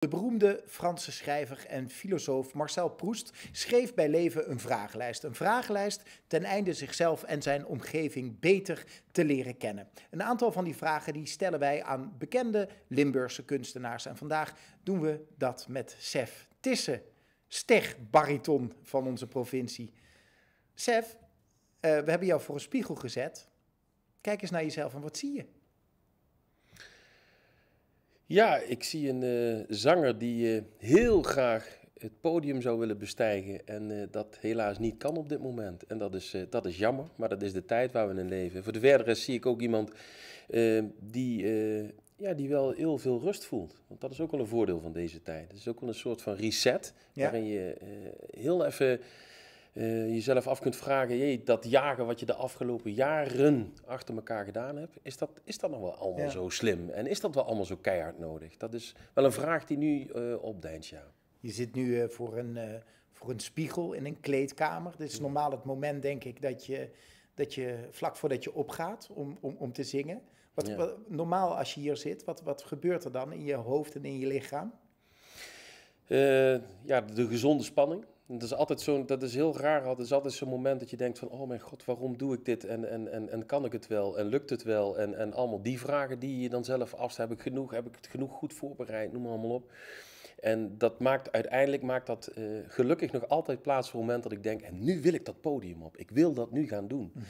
De beroemde Franse schrijver en filosoof Marcel Proust schreef bij leven een vragenlijst. Een vragenlijst ten einde zichzelf en zijn omgeving beter te leren kennen. Een aantal van die vragen die stellen wij aan bekende Limburgse kunstenaars. En vandaag doen we dat met Sef Tissen, stegbariton van onze provincie. Sef, eh, we hebben jou voor een spiegel gezet. Kijk eens naar jezelf en wat zie je? Ja, ik zie een eh, zanger die eh, heel graag het podium zou willen bestijgen en eh, dat helaas niet kan op dit moment. En dat is, dat is jammer, maar dat is de tijd waar we in leven. Voor de verdere zie ik ook iemand die, ja, die wel heel veel rust voelt. Want dat is ook wel een voordeel van deze tijd. Het is ook wel een soort van reset, waarin je heel even uh, jezelf af kunt vragen, jee, dat jagen wat je de afgelopen jaren achter elkaar gedaan hebt, is dat, is dat nog wel allemaal zo slim? En is dat wel allemaal zo keihard nodig? Dat is wel een vraag die nu uh, eh, opdijnt, ja. Je zit nu eh, voor, een, voor een spiegel in een kleedkamer. Dit is normaal het moment, denk ik, dat je, dat je vlak voordat je opgaat om, om, om te zingen. Wat, normaal als je hier zit, wat, wat gebeurt er dan in je hoofd en in je lichaam? ja, de gezonde spanning. Dat is altijd zo'n, dat is heel raar. Dat is altijd zo'n moment dat je denkt van, oh mijn god, waarom doe ik dit? En, en, en, en kan ik het wel? En lukt het wel? En, en allemaal die vragen die je dan zelf afstelt. heb ik genoeg? Heb ik het genoeg goed voorbereid? Noem maar allemaal op. En dat maakt uiteindelijk maakt dat eh, gelukkig nog altijd plaats voor het moment dat ik denk, en nu wil ik dat podium op. Ik wil dat nu gaan doen. Mhm.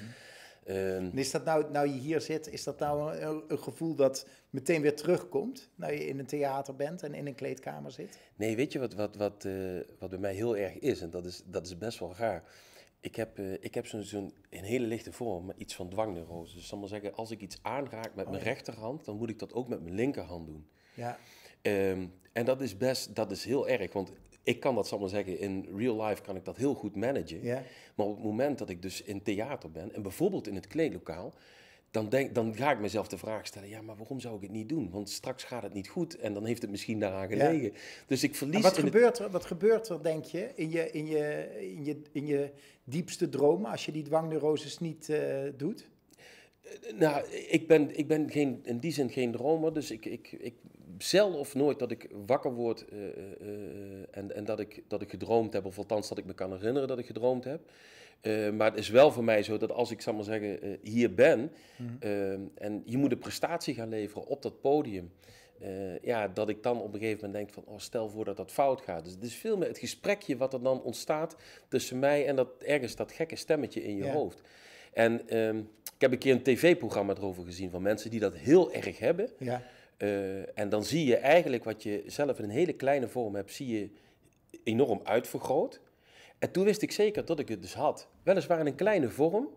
Ehm, en is dat nou, nou je hier zit, is dat nou een, gevoel dat meteen weer terugkomt? Nou je in een theater bent en in een kleedkamer zit? Nee, weet je wat, wat, wat, eh, wat bij mij heel erg is? En dat is, dat is best wel raar. Ik heb, uh, ik heb zo'n een hele lichte vorm, maar iets van dwangneurose. Dus dan maar zeggen, als ik iets aanraak met oh, mijn rechterhand, dan moet ik dat ook met mijn linkerhand doen. Ja. Ehm, en dat is best, dat is heel erg, want ik kan dat, zal maar zeggen, in real life kan ik dat heel goed managen. Maar op het moment dat ik dus in theater ben, en bijvoorbeeld in het kleedlokaal, dan, denk, dan ga ik mezelf de vraag stellen, ja, maar waarom zou ik het niet doen? Want straks gaat het niet goed en dan heeft het misschien daaraan gelegen. Dus ik verlies... wat, gebeurt er, wat gebeurt er, denk je, in je, in je, in je, in je diepste droom als je die dwangneuroses niet eh, doet? Nou, ik ben, ik ben geen, in die zin geen dromer, dus ik, ik, ik zelf nooit dat ik wakker word eh, eh, en, en dat, ik, dat ik gedroomd heb, of althans dat ik me kan herinneren dat ik gedroomd heb. Eh, maar het is wel voor mij zo dat als ik, zal maar zeggen, hier ben mhm. en je moet een prestatie gaan leveren op dat podium, ja, dat ik dan op een gegeven moment denk van, oh, stel voor dat dat fout gaat. Dus het is veel meer het gesprekje wat er dan ontstaat tussen mij en dat, ergens dat gekke stemmetje in je hoofd. En ehm, ik heb een keer een tv-programma erover gezien van mensen die dat heel erg hebben. Ja. Eh, en dan zie je eigenlijk wat je zelf in een hele kleine vorm hebt, zie je enorm uitvergroot. En toen wist ik zeker dat ik het dus had. Weliswaar in een kleine vorm,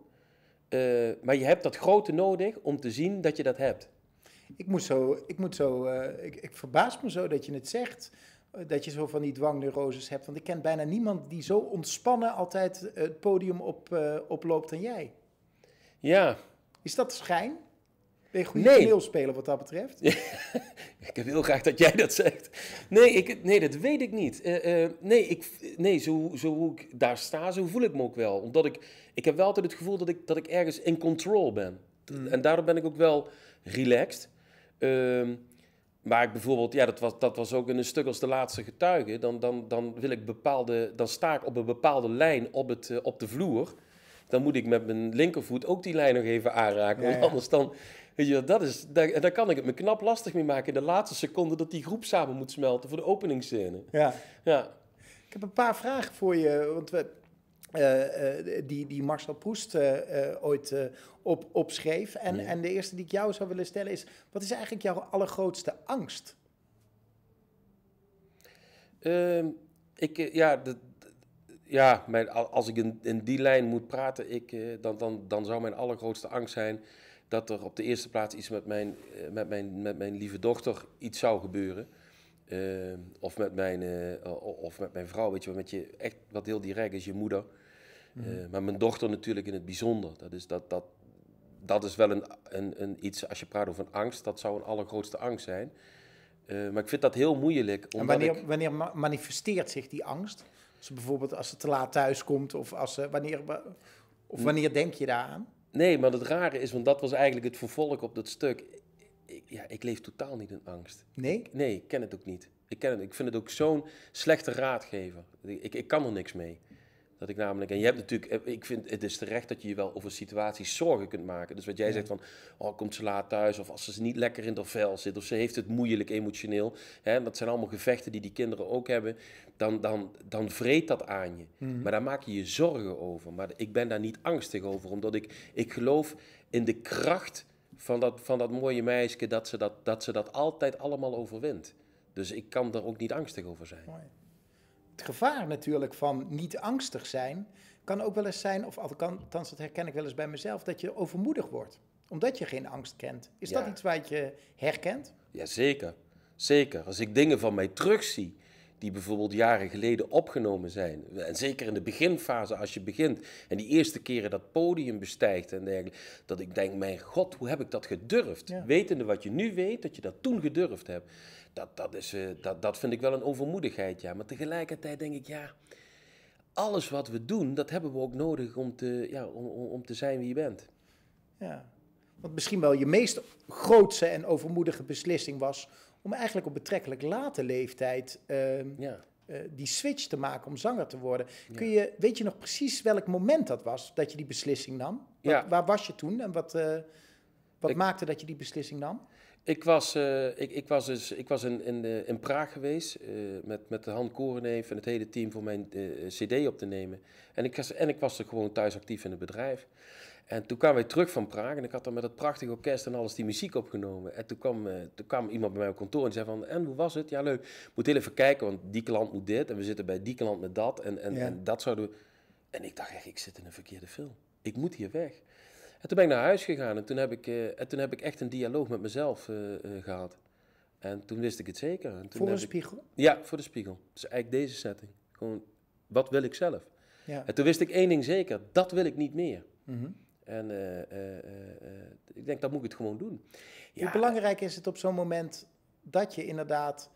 eh, maar je hebt dat grote nodig om te zien dat je dat hebt. Ik moet zo, ik, moet zo eh, ik, ik verbaas me zo dat je het zegt, dat je zo van die dwangneuroses hebt. Want ik ken bijna niemand die zo ontspannen altijd het podium op, oploopt dan jij. Ja. Is dat schijn? Ben je nee. speler wat dat betreft? ik heb heel graag dat jij dat zegt. Nee, ik, nee dat weet ik niet. Eh, eh, nee, ik, nee zo, zo hoe ik daar sta, zo voel ik me ook wel. Omdat ik, ik heb wel altijd het gevoel dat ik, dat ik ergens in control ben. Mm. En daarom ben ik ook wel relaxed. Ehm, maar ik bijvoorbeeld, ja, dat was, dat was ook in een stuk als de laatste getuige. Dan, dan, dan, wil ik bepaalde, dan sta ik op een bepaalde lijn op, het, eh, op de vloer dan moet ik met mijn linkervoet ook die lijn nog even aanraken. Want anders dan, weet je, dat is, daar, kan ik het me knap lastig mee maken in de laatste seconde dat die groep samen moet smelten voor de openingsscène. Ja. ja. Ik heb een paar vragen voor je, want we, eh, eh, die, die Marcel Proest eh, ooit op, opschreef. En, en de eerste die ik jou zou willen stellen is, wat is eigenlijk jouw allergrootste angst? Ehm, ik, ja, ja, mijn, als ik in, in, die lijn moet praten, ik, eh, dan, dan, dan zou mijn allergrootste angst zijn dat er op de eerste plaats iets met mijn, eh, met mijn, met mijn lieve dochter iets zou gebeuren. Eh, of, met mijn, of met mijn vrouw, weet je, met je echt wat heel direct is, je moeder. Mhm. Maar mijn dochter natuurlijk in het bijzonder. Dat is, dat, dat, dat is wel een, een, een iets, als je praat over een angst, dat zou een allergrootste angst zijn. maar ik vind dat heel moeilijk. wanneer, wanneer manifesteert zich die angst? bijvoorbeeld als ze te laat thuis komt of als ze, eh, wanneer, of wanneer denk je daaraan? Nee, maar het rare is, want dat was eigenlijk het vervolg op dat stuk. Ik, ja, ik leef totaal niet in angst. Nee? Ik, nee, ik ken het ook niet. Ik, ken het, ik vind het ook zo'n slechte raadgever. ik, ik kan er niks mee. Dat ik namelijk, en je hebt natuurlijk, eh, ik vind het is terecht dat je je wel over situaties zorgen kunt maken. Dus wat jij zegt van, oh, komt ze laat thuis, of als ze niet lekker in de vel zit, of ze heeft het moeilijk emotioneel. Hè, dat zijn allemaal gevechten die die kinderen ook hebben. Dan, dan, dan vreet dat aan je. Mhm. Maar daar maak je je zorgen over. Maar ik ben daar niet angstig over, omdat ik, ik geloof in de kracht van dat, van dat mooie meisje, dat ze dat, dat ze dat altijd allemaal overwint. Dus ik kan daar ook niet angstig over zijn het gevaar natuurlijk van niet angstig zijn, kan ook wel eens zijn, of althans dat herken ik wel eens bij mezelf, dat je overmoedig wordt. Omdat je geen angst kent. Is dat iets wat je herkent? Jazeker, zeker. Als ik dingen van mij terugzie die bijvoorbeeld jaren geleden opgenomen zijn. En zeker in de beginfase als je begint en die eerste keren dat podium bestijgt en dergelijke. Dat ik denk, mijn god, hoe heb ik dat gedurfd? Wetende wat je nu weet, dat je dat toen gedurfd hebt dat, dat, is, eh, dat, dat vind ik wel een overmoedigheid, ja. Maar tegelijkertijd denk ik, ja, alles wat we doen, dat hebben we ook nodig om te, ja, om, om te zijn wie je bent. Ja, want misschien wel je meest grootse en overmoedige beslissing was om eigenlijk op betrekkelijk late leeftijd ehm, ja. Eh, die switch te maken om zanger te worden. Kun je, weet je nog precies welk moment dat was dat je die beslissing nam? ja. Waar was je toen en wat... Eh, wat maakte dat je die beslissing nam? Ik was, eh, ik, ik, was, dus, ik was in, in, in Praag geweest eh, met, met Han Koreneef en het hele team voor mijn eh, CD op te nemen. En ik, en ik was er gewoon thuis actief in het bedrijf. En toen kwamen wij terug van Praag en ik had dan met dat prachtige orkest en alles die muziek opgenomen. En toen kwam, toen kwam iemand bij mij op kantoor en zei van, en hoe was het? Ja leuk, moet heel even kijken, want die klant moet dit en we zitten bij die klant met dat en, en, en dat zouden we... En ik dacht echt, ik zit in een verkeerde film. Ik moet hier weg. En toen ben ik naar huis gegaan en toen heb ik, eh, en toen heb ik echt een dialoog met mezelf eh, eh, gehad. En toen wist ik het zeker. En toen voor een spiegel? Ja, voor de spiegel. Dus eigenlijk deze setting. Gewoon, wat wil ik zelf? Ja. En toen wist ik één ding zeker, dat wil ik niet meer. Mhm. En ik denk, dat moet ik het gewoon doen. Ja. Hoe belangrijk is het op zo'n moment dat je inderdaad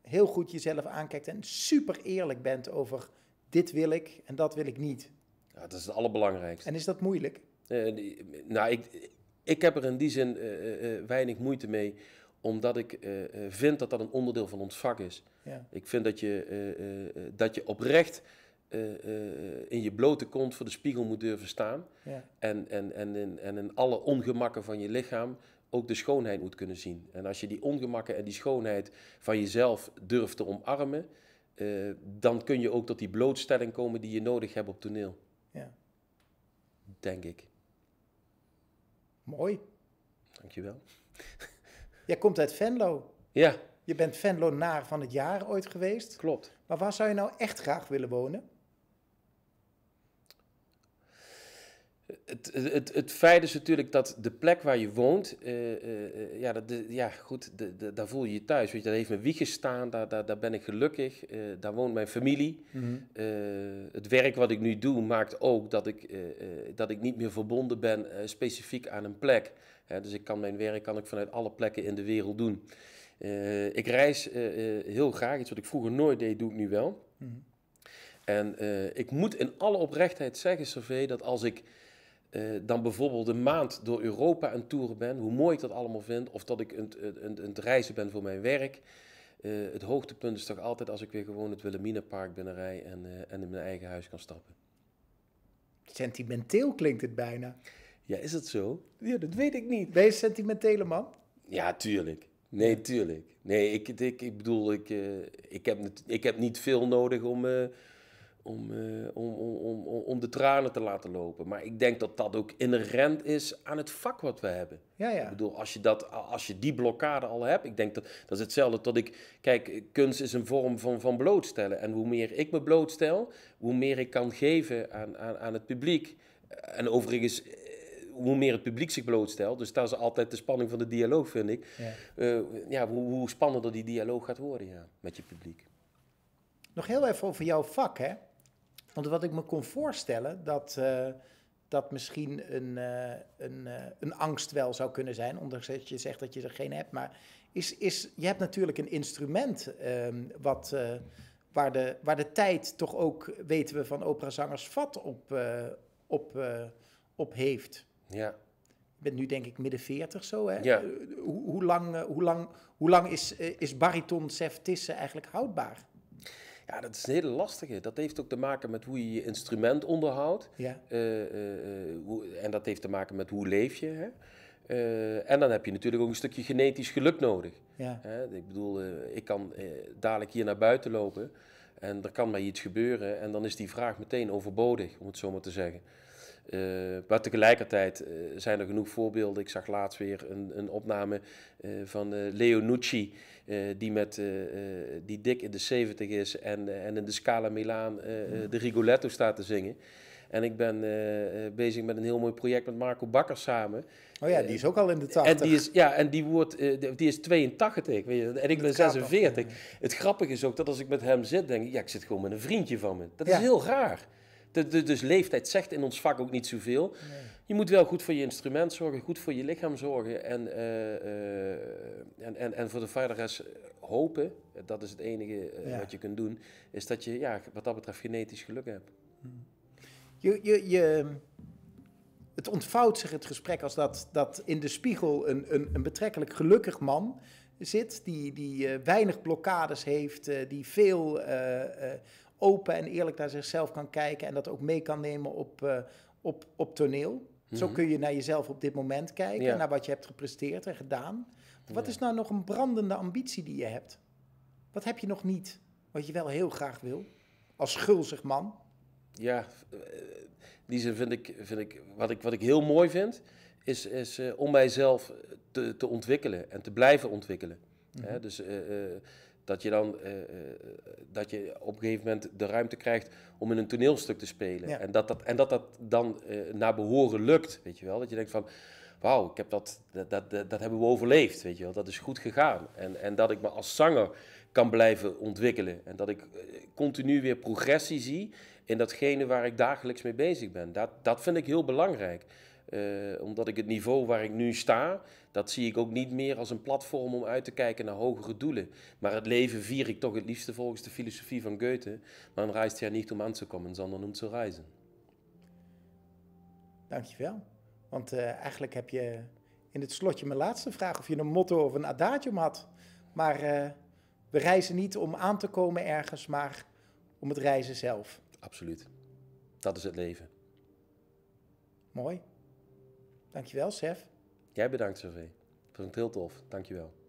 heel goed jezelf aankijkt en super eerlijk bent over dit wil ik en dat wil ik niet? Ja, dat is het allerbelangrijkste. En is dat moeilijk? Eh, nou, ik, ik heb er in die zin eh, eh, weinig moeite mee, omdat ik vind dat dat een onderdeel van ons vak is. Ja. Ik vind dat je, dat je oprecht in je blote kont voor de spiegel moet durven staan. Ja. En, en, en, in, en alle ongemakken van je lichaam ook de schoonheid moet kunnen zien. En als je die ongemakken en die schoonheid van jezelf durft te omarmen, dan kun je ook tot die blootstelling komen die je nodig hebt op toneel. Ja. Denk ik. Mooi. Dankjewel. Jij komt uit Venlo. Ja. Je bent Venlo-naar van het jaar ooit geweest. Klopt. Maar waar zou je nou echt graag willen wonen? Het, het, het, feit is natuurlijk dat de plek waar je woont, eh, eh, ja, dat, de, ja goed, de, daar voel je je thuis. Weet je, daar heeft mijn wieg gestaan, daar, daar, daar ben ik gelukkig, eh, daar woont mijn familie. Mhm. het werk wat ik nu doe maakt ook dat ik, dat ik niet meer verbonden ben specifiek aan een plek. dus ik kan mijn werk kan ik vanuit alle plekken in de wereld doen. ik reis heel graag, iets wat ik vroeger nooit deed, doe ik nu wel. Mhm. En ik moet in alle oprechtheid zeggen, Survey, dat als ik eh, dan bijvoorbeeld een maand door Europa aan toeren ben, hoe mooi ik dat allemaal vind, of dat ik een, een, reizen ben voor mijn werk. Eh, het hoogtepunt is toch altijd als ik weer gewoon het Wilhelminapark binnenrij en, eh, en in mijn eigen huis kan stappen. Sentimenteel klinkt het bijna. Ja, is dat zo? Ja, dat weet ik niet. Ben je sentimentele man? Ja, tuurlijk. Nee, tuurlijk. Nee, ik, ik, ik bedoel, ik, ik, heb, ik heb niet veel nodig om om, om, om, om, om de tranen te laten lopen. Maar ik denk dat dat ook inherent is aan het vak wat we hebben. Ja, ja. Ik bedoel, als je, dat, als je die blokkade al hebt, ik denk dat dat is hetzelfde dat ik... Kijk, kunst is een vorm van, van blootstellen. En hoe meer ik me blootstel, hoe meer ik kan geven aan, aan, aan het publiek. En overigens hoe meer het publiek zich blootstelt, dus daar is altijd de spanning van de dialoog, vind ik. Ja, ja hoe, hoe spannender die dialoog gaat worden ja, met je publiek. Nog heel even over jouw vak, hè? Want wat ik me kon voorstellen, dat, eh, dat misschien een, eh, een, eh, een angst wel zou kunnen zijn, ondanks dat je zegt dat je er geen hebt. Maar is, is, je hebt natuurlijk een instrument ehm, wat, waar, de, waar de tijd toch ook, weten we van operazangers, vat op, op, op heeft. Ja, je bent nu denk ik midden 40 zo. Hè? Ja. Hoe, hoe, lang, hoe, lang, hoe lang is, is bariton Sef Tisse eigenlijk houdbaar? Ja, dat is een hele lastige. Dat heeft ook te maken met hoe je je instrument onderhoudt. Ja. Eh, eh, eh, en dat heeft te maken met hoe leef je. Hè? en dan heb je natuurlijk ook een stukje genetisch geluk nodig. Ja. Ik bedoel, ik kan dadelijk hier naar buiten lopen en er kan mij iets gebeuren. En dan is die vraag meteen overbodig, om het zo maar te zeggen. Eh, maar tegelijkertijd eh, zijn er genoeg voorbeelden. Ik zag laatst weer een, een opname eh, van Leonucci, die, met, die dik in de 70 is en, en in de Scala Milaan de Rigoletto staat te zingen. En ik ben bezig met een heel mooi project met Marco Bakker samen. Oh ja, die is ook al in de 80. En die is, ja, en die, wordt, die is 82, weet je, en ik ben 46. Het grappige is ook dat als ik met hem zit, denk ik, ja, ik zit gewoon met een vriendje van me. Dat is heel raar. Dus dus leeftijd zegt in ons vak ook niet zoveel. Je moet wel goed voor je instrument zorgen, goed voor je lichaam zorgen en, eh, eh, en, en, en, voor de veiligheid hopen, dat is het enige eh, wat je kunt doen, is dat je ja, wat dat betreft genetisch geluk hebt. Hm. Je, je, je, het ontvouwt zich het gesprek als dat, dat in de spiegel een, een, een betrekkelijk gelukkig man zit, die, die weinig blokkades heeft, die veel open en eerlijk naar zichzelf kan kijken en dat ook mee kan nemen op, eh, op, op toneel. Zo mhm. kun je naar jezelf op dit moment kijken, naar wat je hebt gepresteerd en gedaan. Wat is nou nog een brandende ambitie die je hebt? Wat heb je nog niet, wat je wel heel graag wil, als gulzig man? Ja, die eh, zin vind ik, vind ik, wat ik, wat ik heel mooi vind, is, is eh, om mijzelf te, te ontwikkelen en te blijven ontwikkelen. Mm dus dat je dan eh, eh, dat je op een gegeven moment de ruimte krijgt om in een toneelstuk te spelen. En, dat dat, en dat dat dan eh, naar behoren lukt, weet je wel. Dat je denkt van, wauw, ik heb dat, dat, dat, dat hebben we overleefd, weet je wel. Dat is goed gegaan. En, en dat ik me als zanger kan blijven ontwikkelen. En dat ik continu weer progressie zie in datgene waar ik dagelijks mee bezig ben. Dat, dat vind ik heel belangrijk. Eh, omdat ik het niveau waar ik nu sta, dat zie ik ook niet meer als een platform om uit te kijken naar hogere doelen. Maar het leven vier ik toch het liefste volgens de filosofie van Goethe. Man reist ja niet om aan te komen, sondern om te reizen. Dankjewel. Want eh, eigenlijk heb je in het slotje mijn laatste vraag of je een motto of een adagium had. Maar eh, we reizen niet om aan te komen ergens, maar om het reizen zelf. Absoluut. Dat is het leven. Mooi. Dankjewel, Sef. Jij bedankt, Sylvie. Ik vond het heel tof. Dankjewel.